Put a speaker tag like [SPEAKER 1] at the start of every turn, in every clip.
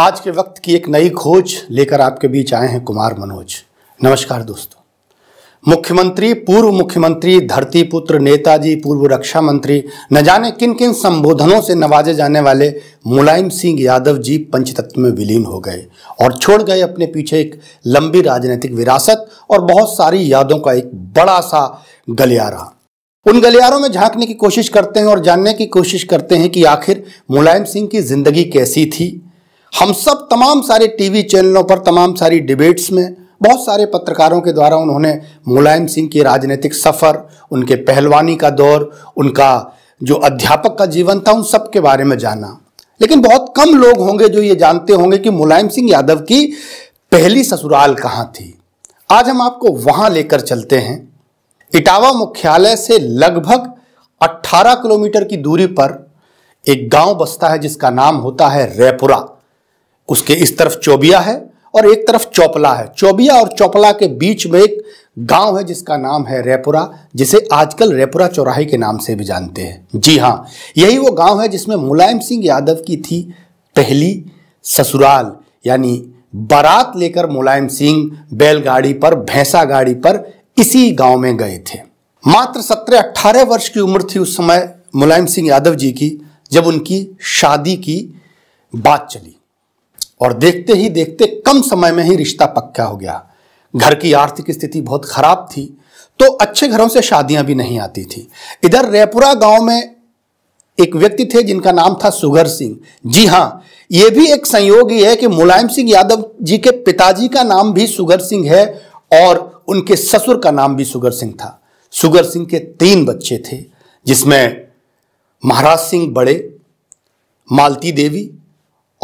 [SPEAKER 1] आज के वक्त की एक नई खोज लेकर आपके बीच आए हैं कुमार मनोज नमस्कार दोस्तों मुख्यमंत्री पूर्व मुख्यमंत्री धरती पुत्र नेताजी पूर्व रक्षा मंत्री न जाने किन किन संबोधनों से नवाजे जाने वाले मुलायम सिंह यादव जी पंचतत्व में विलीन हो गए और छोड़ गए अपने पीछे एक लंबी राजनीतिक विरासत और बहुत सारी यादों का एक बड़ा सा गलियारा उन गलियारों में झांकने की कोशिश करते हैं और जानने की कोशिश करते हैं कि आखिर मुलायम सिंह की जिंदगी कैसी थी हम सब तमाम सारे टीवी चैनलों पर तमाम सारी डिबेट्स में बहुत सारे पत्रकारों के द्वारा उन्होंने मुलायम सिंह की राजनीतिक सफ़र उनके पहलवानी का दौर उनका जो अध्यापक का जीवन था उन सब के बारे में जाना लेकिन बहुत कम लोग होंगे जो ये जानते होंगे कि मुलायम सिंह यादव की पहली ससुराल कहाँ थी आज हम आपको वहाँ लेकर चलते हैं इटावा मुख्यालय से लगभग 18 किलोमीटर की दूरी पर एक गांव बसता है जिसका नाम होता है रेपुरा उसके इस तरफ चौबिया है और एक तरफ चौपला है चौबिया और चौपला के बीच में एक गांव है जिसका नाम है रेपुरा जिसे आजकल रेपुरा चौराहे के नाम से भी जानते हैं जी हाँ यही वो गांव है जिसमें मुलायम सिंह यादव की थी पहली ससुराल यानी बारात लेकर मुलायम सिंह बैलगाड़ी पर भैंसा गाड़ी पर इसी गांव में गए थे मात्र सत्रह अट्ठारह वर्ष की उम्र थी उस समय मुलायम सिंह यादव जी की जब उनकी शादी की बात चली और देखते ही देखते कम समय में ही रिश्ता पक्का हो गया घर की आर्थिक स्थिति बहुत खराब थी तो अच्छे घरों से शादियां भी नहीं आती थी इधर रेपुरा गांव में एक व्यक्ति थे जिनका नाम था सुगर सिंह जी हाँ यह भी एक संयोग ही है कि मुलायम सिंह यादव जी के पिताजी का नाम भी सुगर सिंह है और उनके ससुर का नाम भी सुगर सिंह था सुगर सिंह के तीन बच्चे थे जिसमें महाराज सिंह बड़े मालती देवी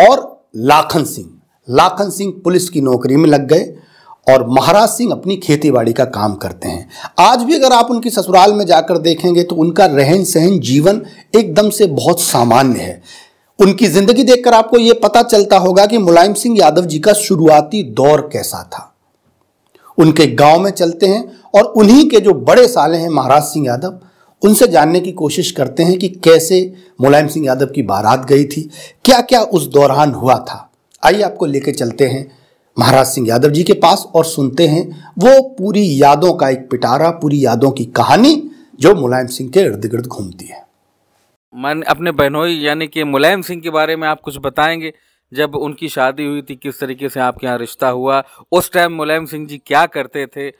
[SPEAKER 1] और लाखन सिंह लाखन सिंह पुलिस की नौकरी में लग गए और महाराज सिंह अपनी खेतीबाड़ी का काम करते हैं आज भी अगर आप उनकी ससुराल में जाकर देखेंगे तो उनका रहन सहन जीवन एकदम से बहुत सामान्य है उनकी ज़िंदगी देखकर आपको ये पता चलता होगा कि मुलायम सिंह यादव जी का शुरुआती दौर कैसा था उनके गांव में चलते हैं और उन्हीं के जो बड़े साले हैं महाराज सिंह यादव उनसे जानने की कोशिश करते हैं कि कैसे मुलायम सिंह यादव की बारात गई थी क्या क्या उस दौरान हुआ था आइए आपको लेकर चलते हैं महाराज सिंह यादव जी के पास और सुनते हैं वो पूरी यादों का एक पिटारा पूरी यादों की कहानी जो मुलायम सिंह के इर्द गिर्द घूमती है
[SPEAKER 2] मैंने अपने बहनोई यानी कि मुलायम सिंह के बारे में आप कुछ बताएंगे जब उनकी शादी हुई थी किस तरीके से आपके यहाँ रिश्ता हुआ उस टाइम मुलायम सिंह जी क्या करते थे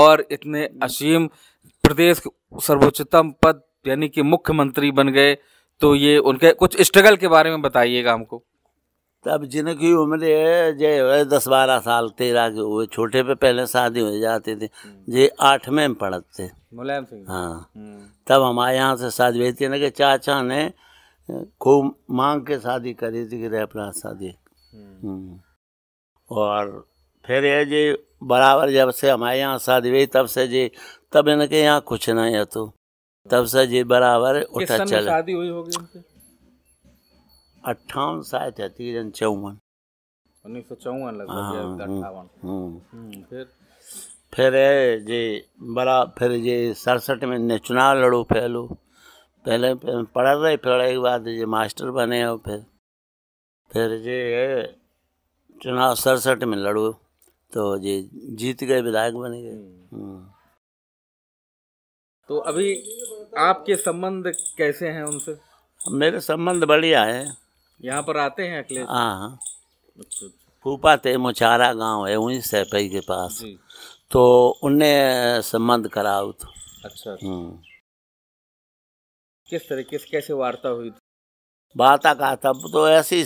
[SPEAKER 2] और इतने असीम प्रदेश सर्वोच्चतम पद यानी कि मुख्यमंत्री
[SPEAKER 3] बन गए तो ये उनके कुछ स्ट्रगल के बारे में बताइएगा हमको तब जिनकी उम्र जे दस बारह साल तेरह के हुए छोटे पे पहले शादी हो जाते थे हम्म। जे आठवें में पढ़ते थे मुलायम सिंह हाँ हम्म। तब हमारे यहाँ से शादी हुई थी ना कि चाचा ने खूब मांग के शादी करी थी कि रेपराज शादी हम्म। और फिर ये जी बराबर जब से हमारे यहाँ शादी हुई तब से जी तब इनके यहाँ कुछ नहीं है तो तब से जी बराबर उठा चल
[SPEAKER 2] शादी हुई होगी
[SPEAKER 3] अट्ठावन शायद है तीन चौवन
[SPEAKER 2] उन्नीस सौ चौवन लगभग हाँ, हाँ, हाँ। हम्म, फिर
[SPEAKER 3] फिर जी बड़ा फिर जी सड़सठ में ने चुनाव लड़ू फैलू पहले पढ़ रहे फिर एक बार जे मास्टर बने हो फिर फिर जी चुनाव सड़सठ में लड़ू तो ये जीत गए विधायक बन गए हम्म। हम्म।
[SPEAKER 2] तो अभी आपके संबंध कैसे हैं उनसे
[SPEAKER 3] मेरे संबंध बढ़िया है
[SPEAKER 2] यहाँ पर आते हैं अखिलेश
[SPEAKER 3] हाँ, हाँ। अच्छा, अच्छा। फूफा थे मुछारा गांव है वहीं सैपई के पास तो उनने संबंध कराओ तो अच्छा, अच्छा। हम्म। किस तरह किस कैसे वार्ता हुई थी वार्ता का तब तो ऐसी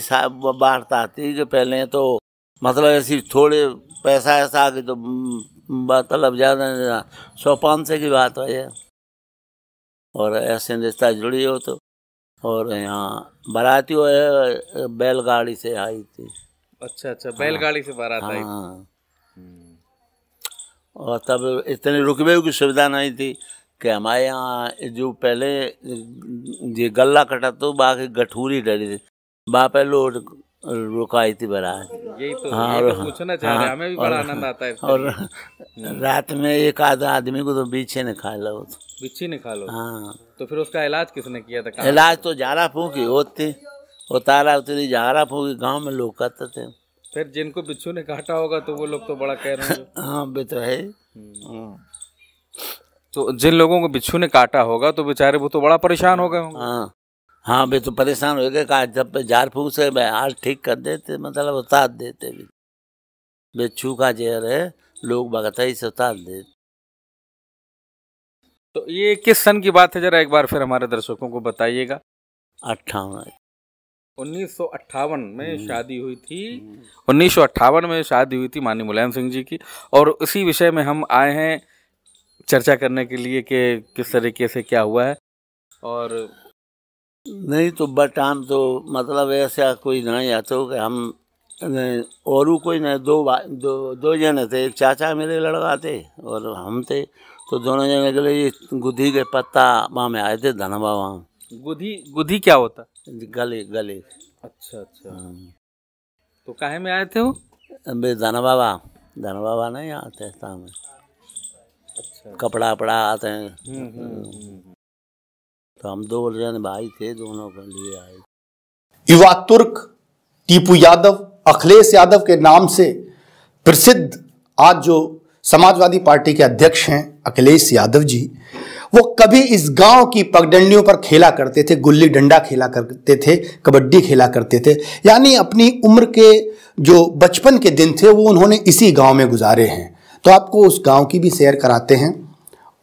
[SPEAKER 3] वार्ता थी कि पहले तो मतलब ऐसी थोड़े पैसा ऐसा आगे तो बात अलग ज़्यादा सौ पाँच सौ की बात है ये और ऐसे रिश्ता जुड़ी हो तो और यहाँ बाराती हो बैलगाड़ी से आई थी
[SPEAKER 2] अच्छा अच्छा बैलगाड़ी से बारात आई
[SPEAKER 3] हाँ और तब इतने रुकवे की सुविधा नहीं थी कि हमारे यहाँ जो पहले ये गला कटा तो बाकी गठूरी डरी थी बा लोड रुका बड़ा है यही तो, हाँ, तो और हाँ, बड़ा आनंद आता है और रात में एक आधा आदमी को तो बीछे ने खा लो बिच्छी ने खा लो हाँ
[SPEAKER 2] तो फिर उसका इलाज किसने किया था इलाज
[SPEAKER 3] तो जारा फूकी होती उतारा उतरी जारा फूकी गाँव में लोग करते थे
[SPEAKER 2] फिर जिनको बिच्छू ने काटा होगा तो वो लोग तो बड़ा कह रहे हैं
[SPEAKER 3] हाँ वे तो है हम्म। तो जिन लोगों को बिच्छू ने काटा होगा तो बेचारे वो तो बड़ा परेशान हो गए होंगे हाँ हाँ भाई तो परेशान हो गए कहा जब झाड़ फूक से मैं आज ठीक कर देते मतलब उतार देते भी छू का जहर है लोग बगताई से उतार देते तो ये किस सन की बात है जरा एक बार फिर हमारे दर्शकों को
[SPEAKER 2] बताइएगा अट्ठावन उन्नीस हम्म। हम्म। में शादी हुई थी उन्नीस में शादी हुई थी माननीय मुलायम सिंह जी की और उसी विषय में हम आए
[SPEAKER 3] हैं चर्चा करने के लिए कि किस तरीके से क्या हुआ है और नहीं तो बट हम तो मतलब ऐसा कोई नहीं या तो हम और कोई नहीं दो दो दो जने थे एक चाचा मेरे लड़का थे और हम थे तो दोनों जने के लिए गुदी के पत्ता वहाँ में आए थे धनबा वहाँ गुदी गुदी क्या होता गले गले अच्छा अच्छा हाँ। तो काहे में आए थे वो अबे धन बाबा धन बाबा नहीं आते में अच्छा कपड़ा वपड़ा आते हैं हम्म, हम्म, हम्म, तो हम दो जन भाई थे दोनों के लिए आए
[SPEAKER 1] युवा तुर्क टीपू यादव अखिलेश यादव के नाम से प्रसिद्ध आज जो समाजवादी पार्टी के अध्यक्ष हैं अखिलेश यादव जी वो कभी इस गांव की पगडंडियों पर खेला करते थे गुल्ली डंडा खेला करते थे कबड्डी खेला करते थे यानी अपनी उम्र के जो बचपन के दिन थे वो उन्होंने इसी गांव में गुजारे हैं तो आपको उस गांव की भी सैर कराते हैं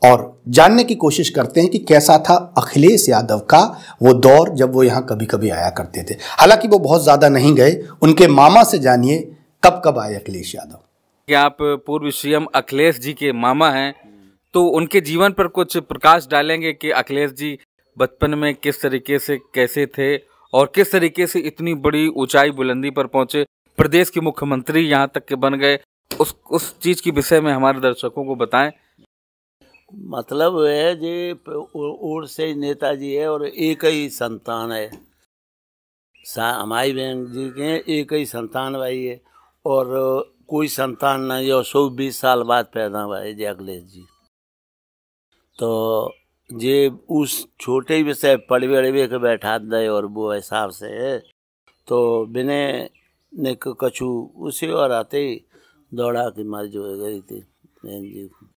[SPEAKER 1] और जानने की कोशिश करते हैं कि कैसा था अखिलेश यादव का वो दौर जब वो यहाँ कभी कभी आया करते थे हालांकि वो बहुत ज़्यादा नहीं गए उनके मामा से जानिए कब कब आए अखिलेश यादव
[SPEAKER 2] क्या आप पूर्व सीएम अखिलेश जी के मामा हैं तो उनके जीवन पर कुछ प्रकाश डालेंगे कि अखिलेश जी बचपन में किस तरीके से कैसे थे और किस तरीके से इतनी बड़ी ऊंचाई बुलंदी पर पहुंचे प्रदेश के मुख्यमंत्री यहाँ तक के बन गए उस उस चीज़ के विषय में हमारे दर्शकों को बताएं
[SPEAKER 3] मतलब है जी ओर से नेता जी है और एक ही संतान है हमारी बहन जी के एक ही संतान भाई है और कोई संतान नहीं है और सौ बीस साल बाद पैदा हुआ है जी अखिलेश जी तो जे उस छोटे विषय पड़वे अड़वे के बैठा दे और वो हिसाब से तो बिने ने कछु उसी और आते ही दौड़ा के मर जो गई थी बहन जी को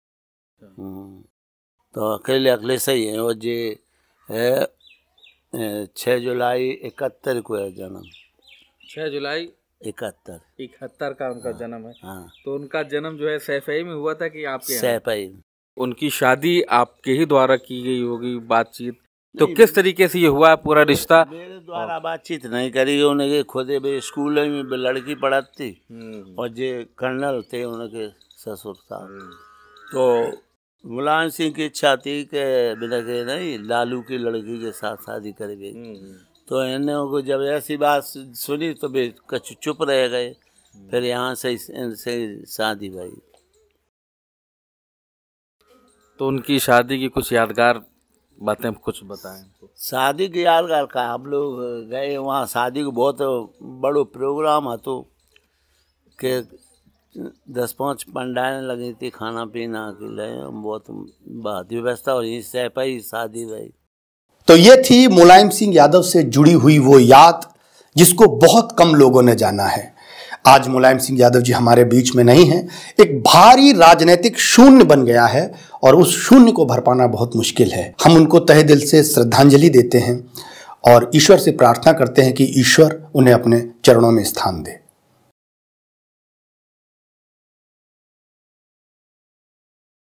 [SPEAKER 3] तो अकेले अकेले सही है और जे है छः जुलाई इकहत्तर को है जन्म
[SPEAKER 2] छः जुलाई इकहत्तर इकहत्तर का उनका हाँ, जन्म है हाँ, तो उनका जन्म जो है सैफई में हुआ था कि आपके सैफई उनकी शादी आपके ही द्वारा की गई होगी बातचीत तो किस तरीके से ये हुआ पूरा रिश्ता मेरे
[SPEAKER 3] द्वारा बातचीत नहीं करी उन्हें खुद स्कूल में लड़की पढ़ाती हम्म। और जे कर्नल थे उनके ससुर साहब हम्म। तो मुलायम सिंह की इच्छा थी बिना के नहीं लालू की लड़की के साथ शादी करेंगे हम्म, हम्म। तो इन को जब ऐसी बात सुनी तो भी कुछ चुप रह गए हम्म। फिर यहाँ से इनसे शादी भाई तो उनकी शादी की कुछ यादगार
[SPEAKER 2] बातें कुछ बताएं
[SPEAKER 3] शादी की यादगार का हम लोग गए वहाँ शादी को बहुत बड़ो प्रोग्राम है तो के दस पाँच पंडाल लगी थी खाना पीना के लिए बहुत बात व्यवस्था और पाई शादी भाई
[SPEAKER 1] तो ये थी मुलायम सिंह यादव से जुड़ी हुई वो याद जिसको बहुत कम लोगों ने जाना है आज मुलायम सिंह यादव जी हमारे बीच में नहीं हैं एक भारी राजनीतिक शून्य बन गया है और उस शून्य को भर पाना बहुत मुश्किल है हम उनको तहे दिल से श्रद्धांजलि देते हैं और ईश्वर से प्रार्थना करते हैं कि ईश्वर उन्हें अपने चरणों में स्थान दे